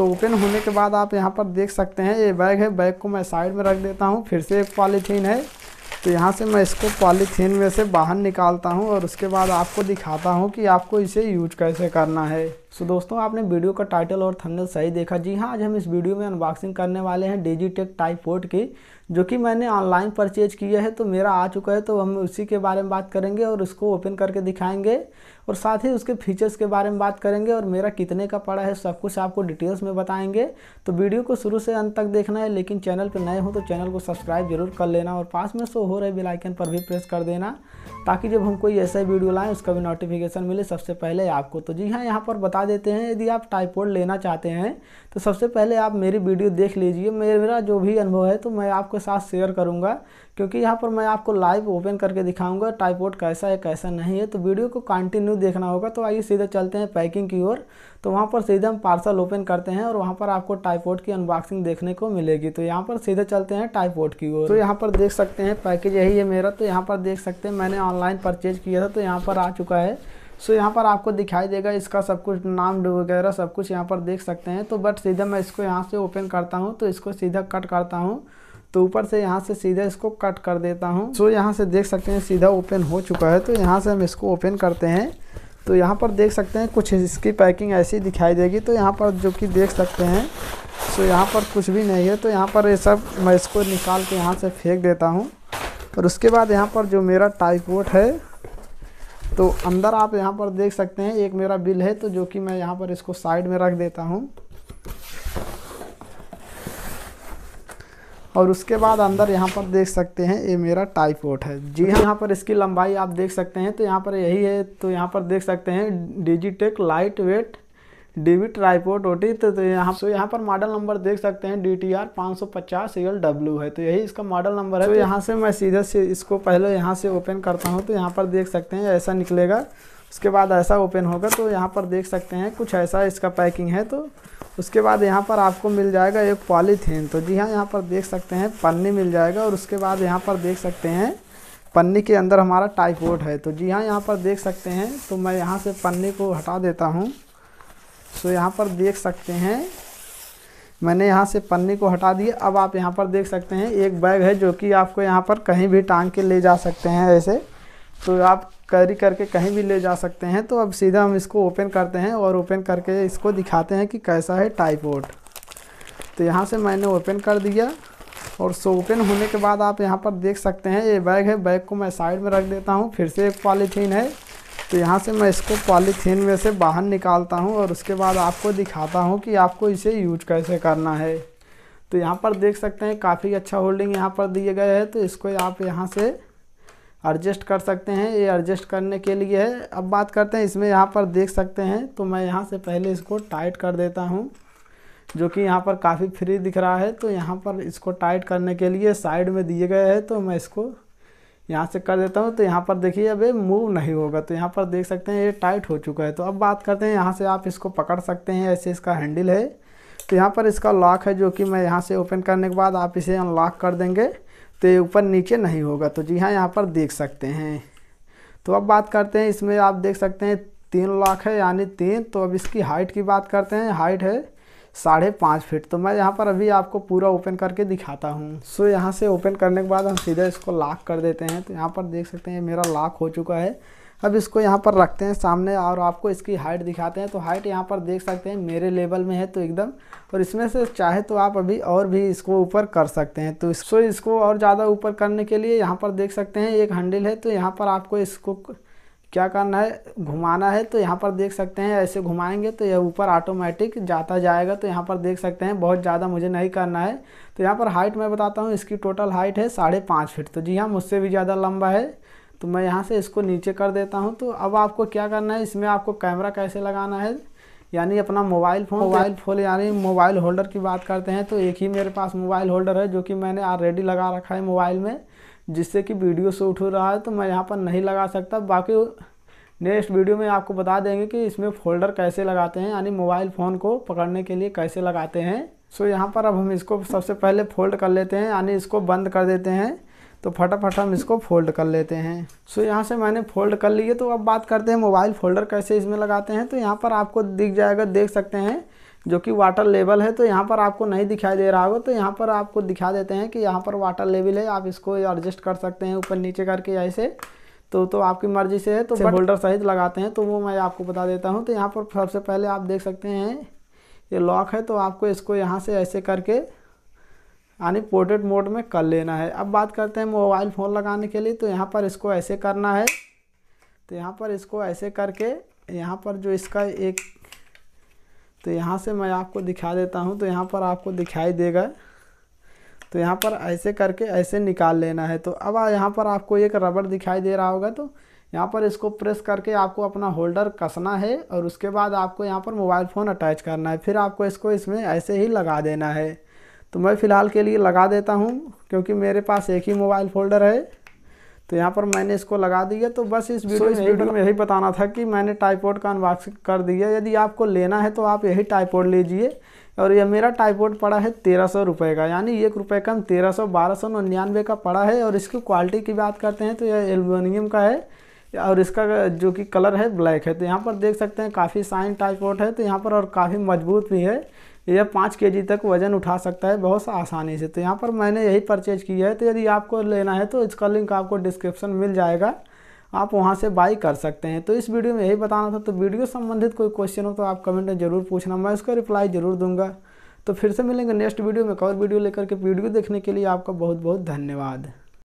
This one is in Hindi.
सो ओपन होने के बाद आप यहाँ पर देख सकते हैं ये बैग है बैग को मैं साइड में रख देता हूँ फिर से एक पॉलीथीन है तो यहाँ से मैं इसको पॉलीथीन में से बाहर निकालता हूँ और उसके बाद आपको दिखाता हूँ कि आपको इसे यूज कैसे करना है सो दोस्तों आपने वीडियो का टाइटल और थंबनेल सही देखा जी हाँ आज हम इस वीडियो में अनबॉक्सिंग करने वाले हैं टाइप टाइपोर्ट की जो कि मैंने ऑनलाइन परचेज किया है तो मेरा आ चुका है तो हम उसी के बारे में बात करेंगे और उसको ओपन करके दिखाएंगे और साथ ही उसके फीचर्स के बारे में बात करेंगे और मेरा कितने का पड़ा है सब कुछ आपको डिटेल्स में बताएंगे तो वीडियो को शुरू से अंत तक देखना है लेकिन चैनल पर नए हो तो चैनल को सब्सक्राइब जरूर कर लेना और पास में शो हो रहे बेलाइकन पर भी प्रेस कर देना ताकि जब हम कोई ऐसा वीडियो लाएँ उसका भी नोटिफिकेशन मिले सबसे पहले आपको तो जी हाँ यहाँ पर बता बता देते हैं यदि आप टाइपोड लेना चाहते हैं तो सबसे पहले आप मेरी वीडियो देख लीजिए मेरा जो भी अनुभव है तो मैं आपके साथ शेयर करूंगा क्योंकि यहाँ पर मैं आपको लाइव ओपन करके दिखाऊंगा टाइपोड कैसा है कैसा नहीं है तो वीडियो को कंटिन्यू देखना होगा तो आइए सीधे चलते हैं पैकिंग की ओर तो वहाँ पर सीधे हम पार्सल ओपन करते हैं और वहाँ पर आपको टाइपोड की अनबॉक्सिंग देखने को मिलेगी तो यहाँ पर सीधे चलते हैं टाइपोड की ओर तो यहाँ पर देख सकते हैं पैकेज यही है मेरा तो यहाँ पर देख सकते हैं मैंने ऑनलाइन परचेज किया था तो यहाँ पर आ चुका है सो यहाँ पर आपको दिखाई देगा इसका सब कुछ नाम वगैरह सब कुछ यहाँ पर देख सकते हैं तो बट सीधा मैं इसको यहाँ से ओपन करता हूँ तो इसको सीधा कट करता हूँ तो ऊपर से यहाँ से सीधा इसको कट कर देता हूँ सो यहाँ से देख सकते हैं सीधा ओपन हो चुका है तो यहाँ से हम इसको ओपन करते हैं तो यहाँ पर देख सकते हैं कुछ इसकी पैकिंग ऐसी दिखाई देगी तो यहाँ पर जो कि देख सकते हैं सो यहाँ पर कुछ भी नहीं है तो यहाँ पर ये सब मैं इसको निकाल के यहाँ से फेंक देता हूँ और उसके बाद यहाँ पर जो मेरा टाइपोट है तो अंदर आप यहाँ पर देख सकते हैं एक मेरा बिल है तो जो कि मैं यहाँ पर इसको साइड में रख देता हूँ और उसके बाद अंदर यहाँ पर देख सकते हैं ये मेरा टाइपोट है जी हाँ यहाँ पर इसकी लंबाई आप देख सकते हैं तो यहाँ पर यही है तो यहाँ पर देख सकते हैं Digitek light weight DB tripod ओटी तो, तो यहाँ सो यहाँ पर मॉडल नंबर देख सकते हैं डी टी आर पाँच सौ पचास एल डब्ल्यू है तो यही इसका मॉडल नंबर है तो यहाँ से मैं सीधे से इसको पहले यहाँ से ओपन करता हूँ तो यहाँ पर देख सकते हैं ऐसा निकलेगा उसके बाद ऐसा ओपन होगा तो यहाँ पर देख सकते हैं कुछ ऐसा इसका पैकिंग है तो उसके बाद यहाँ पर आपको मिल जाएगा एक पॉलीथीन तो जी हाँ यहाँ पर देख सकते हैं पन्नी मिल जाएगा और उसके बाद यहाँ पर देख सकते हैं पन्नी के अंदर हमारा टाइपोर्ट है तो जी हाँ यहाँ पर देख सकते हैं तो मैं यहाँ से पन्नी को हटा देता हूँ सो यहाँ पर देख सकते हैं मैंने यहाँ से पन्ने को हटा दिया अब आप यहाँ पर देख सकते हैं एक बैग है जो कि आपको यहाँ पर कहीं भी टांग के ले जा सकते हैं ऐसे तो आप कैरी करके कहीं भी ले जा सकते हैं तो अब सीधा हम इसको ओपन करते हैं और ओपन करके इसको दिखाते हैं कि कैसा है टाइपोर्ट तो यहाँ से मैंने ओपन कर दिया और सो ओपन होने के बाद आप यहाँ पर देख सकते हैं ये बैग है बैग को मैं साइड में रख देता हूँ फिर से एक पॉलीथीन है तो यहाँ से मैं इसको पॉलीथीन में से बाहर निकालता हूँ और उसके बाद आपको दिखाता हूँ कि आपको इसे यूज कैसे करना है तो यहाँ पर देख सकते हैं काफ़ी अच्छा होल्डिंग यहाँ पर दिए गए हैं तो इसको आप यहाँ से एडजस्ट कर सकते हैं ये एडजस्ट करने के लिए है अब बात करते हैं इसमें यहाँ पर देख सकते हैं तो मैं यहाँ से पहले इसको टाइट कर देता हूँ जो कि यहाँ पर काफ़ी फ्री दिख रहा है तो यहाँ पर इसको टाइट करने के लिए साइड में दिए गए हैं तो मैं इसको यहाँ से कर देता हूँ तो यहाँ पर देखिए अब ये मूव नहीं होगा तो यहाँ पर देख सकते हैं ये टाइट हो चुका है तो अब बात करते हैं यहाँ से आप इसको पकड़ सकते हैं ऐसे इसका हैंडल है तो यहाँ पर इसका लॉक है जो कि मैं यहाँ से ओपन करने के बाद आप इसे अनलॉक कर देंगे तो ये ऊपर नीचे नहीं होगा तो जी हाँ यहाँ पर देख सकते हैं तो अब बात करते हैं इसमें आप देख सकते हैं तीन लॉक है यानी तीन तो अब इसकी हाइट की बात करते हैं हाइट है साढ़े पाँच फिट तो मैं यहाँ पर अभी आपको पूरा ओपन करके दिखाता हूँ सो so, यहाँ से ओपन करने के बाद हम सीधे इसको लॉक कर देते हैं तो यहाँ पर देख सकते हैं मेरा लॉक हो चुका है अब इसको यहाँ पर रखते हैं सामने और आपको इसकी हाइट दिखाते हैं तो हाइट यहाँ पर देख सकते हैं मेरे लेवल में है तो एकदम और इसमें से चाहे तो आप अभी और भी इसको ऊपर कर सकते हैं तो सो इसको और ज़्यादा ऊपर करने के लिए यहाँ पर देख सकते हैं एक हैंडल है तो यहाँ पर आपको इसको क्या करना है घुमाना है तो यहाँ पर देख सकते हैं ऐसे घुमाएंगे तो यह ऊपर ऑटोमेटिक जाता जाएगा तो यहाँ पर देख सकते हैं बहुत ज़्यादा मुझे नहीं करना है तो यहाँ पर हाइट मैं बताता हूँ इसकी टोटल हाइट है साढ़े पाँच फिट तो जी हाँ मुझसे भी ज़्यादा लंबा है तो मैं यहाँ से इसको नीचे कर देता हूँ तो अब आपको क्या करना है इसमें आपको कैमरा कैसे लगाना है यानी अपना मोबाइल फ़ोन मोबाइल फ़ोन यानी मोबाइल होल्डर की बात करते हैं तो एक ही मेरे पास मोबाइल होल्डर है जो कि मैंने ऑलरेडी लगा रखा है मोबाइल में जिससे कि वीडियो शूट हो रहा है तो मैं यहाँ पर नहीं लगा सकता बाकी नेक्स्ट वीडियो में आपको बता देंगे कि इसमें फोल्डर कैसे लगाते हैं यानी मोबाइल फ़ोन को पकड़ने के लिए कैसे लगाते हैं सो so, यहाँ पर अब हम इसको सबसे पहले फोल्ड कर लेते हैं यानी इसको बंद कर देते हैं तो फटाफट हम इसको फोल्ड कर लेते हैं सो यहाँ से मैंने फोल्ड कर लिए तो अब बात करते हैं मोबाइल फोल्डर कैसे इसमें लगाते हैं तो यहाँ पर आपको दिख जाएगा देख सकते हैं जो कि वाटर लेवल है तो यहाँ पर आपको नहीं दिखाई दे रहा होगा तो यहाँ पर आपको दिखा देते हैं कि यहाँ पर वाटर लेवल है आप इसको एडजस्ट कर सकते हैं ऊपर नीचे करके ऐसे तो तो आपकी मर्जी से है तो होल्डर सहित लगाते हैं तो वो मैं आपको बता देता हूँ तो यहाँ पर सबसे पहले आप देख सकते हैं ये लॉक है तो आपको इसको यहाँ से ऐसे करके यानी पोर्ट्रेट मोड में कर लेना है अब बात करते हैं मोबाइल फ़ोन लगाने के लिए तो यहाँ पर इसको ऐसे करना है तो यहाँ पर इसको ऐसे करके यहाँ पर जो इसका एक तो यहाँ से मैं आपको दिखा देता हूँ तो यहाँ पर आपको दिखाई देगा तो यहाँ पर ऐसे करके ऐसे निकाल लेना है तो अब यहाँ पर आपको एक रबड़ दिखाई दे रहा होगा तो यहाँ पर इसको प्रेस करके आपको अपना होल्डर कसना है और उसके बाद आपको यहाँ पर मोबाइल फ़ोन अटैच करना है फिर आपको इसको इसमें ऐसे ही लगा देना है तो मैं फ़िलहाल के लिए लगा देता हूँ क्योंकि मेरे पास एक ही मोबाइल फोल्डर है तो यहाँ पर मैंने इसको लगा दिया तो बस इस वीडियो so, इस वीडियो में यही बताना था कि मैंने टाइपोर्ड का अनबॉक्सिंग कर दिया यदि आपको लेना है तो आप यही टाइपोर्ड लीजिए और यह मेरा टाइपोर्ड पड़ा है तेरह सौ रुपये का यानी एक रुपये कम तेरह सौ बारह सौ निन्यानवे का पड़ा है और इसकी क्वालिटी की बात करते हैं तो यह एल्यूमिनियम का है और इसका जो कि कलर है ब्लैक है तो यहाँ पर देख सकते हैं काफ़ी साइन टाइपोर्ड है तो यहाँ पर और काफ़ी मजबूत भी है यह पाँच के तक वज़न उठा सकता है बहुत आसानी से तो यहाँ पर मैंने यही परचेज़ किया है तो यदि आपको लेना है तो इसका लिंक आपको डिस्क्रिप्शन मिल जाएगा आप वहाँ से बाई कर सकते हैं तो इस वीडियो में यही बताना था तो वीडियो संबंधित कोई क्वेश्चन हो तो आप कमेंट में ज़रूर पूछना मैं उसका रिप्लाई ज़रूर दूंगा तो फिर से मिलेंगे नेक्स्ट वीडियो में एक और वीडियो लेकर के वीडियो देखने के लिए आपका बहुत बहुत धन्यवाद